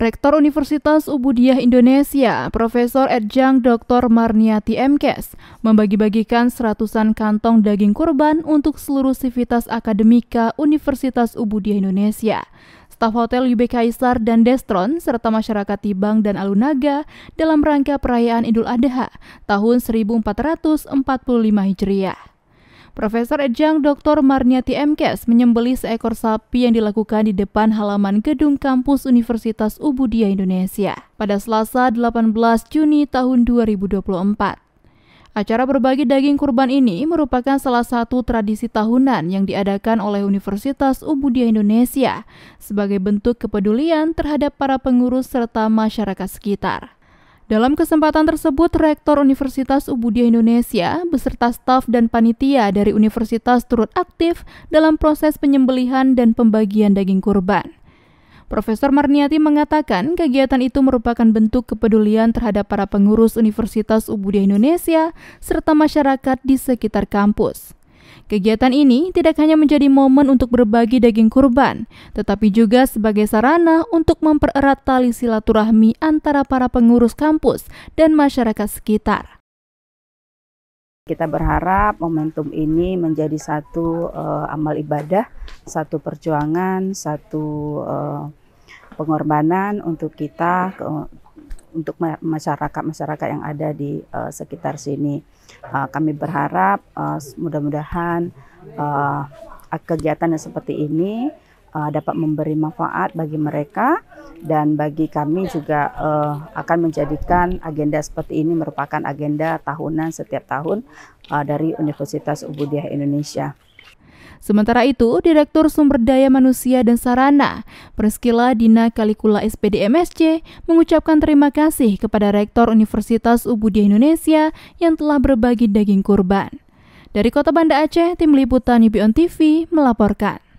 Rektor Universitas Ubudiah Indonesia, Profesor Edjang, Dr. Marniati Mkes, membagi-bagikan seratusan kantong daging kurban untuk seluruh sivitas akademika Universitas Ubudiah Indonesia. Staf Hotel UB Kaisar dan Destron, serta masyarakat Tibang dan Alunaga dalam rangka perayaan Idul Adha tahun 1445 Hijriah. Profesor Ejang Dr. Marniati Mkes menyembelih seekor sapi yang dilakukan di depan halaman gedung kampus Universitas Ubudia Indonesia pada Selasa 18 Juni tahun 2024. Acara berbagi daging kurban ini merupakan salah satu tradisi tahunan yang diadakan oleh Universitas Ubudia Indonesia sebagai bentuk kepedulian terhadap para pengurus serta masyarakat sekitar. Dalam kesempatan tersebut, Rektor Universitas Ubudia Indonesia beserta staf dan panitia dari universitas turut aktif dalam proses penyembelihan dan pembagian daging kurban. Profesor Marniati mengatakan kegiatan itu merupakan bentuk kepedulian terhadap para pengurus Universitas Ubudia Indonesia serta masyarakat di sekitar kampus. Kegiatan ini tidak hanya menjadi momen untuk berbagi daging kurban, tetapi juga sebagai sarana untuk mempererat tali silaturahmi antara para pengurus kampus dan masyarakat sekitar. Kita berharap momentum ini menjadi satu uh, amal ibadah, satu perjuangan, satu uh, pengorbanan untuk kita untuk masyarakat-masyarakat yang ada di uh, sekitar sini. Uh, kami berharap uh, mudah-mudahan uh, kegiatan yang seperti ini uh, dapat memberi manfaat bagi mereka dan bagi kami juga uh, akan menjadikan agenda seperti ini merupakan agenda tahunan setiap tahun uh, dari Universitas Ubudiah Indonesia. Sementara itu, Direktur Sumber Daya Manusia dan Sarana, Preskila Dina Kalikula SPDMSC, mengucapkan terima kasih kepada Rektor Universitas Ubudia Indonesia yang telah berbagi daging kurban. Dari Kota Banda Aceh, Tim Liputan UBI TV melaporkan.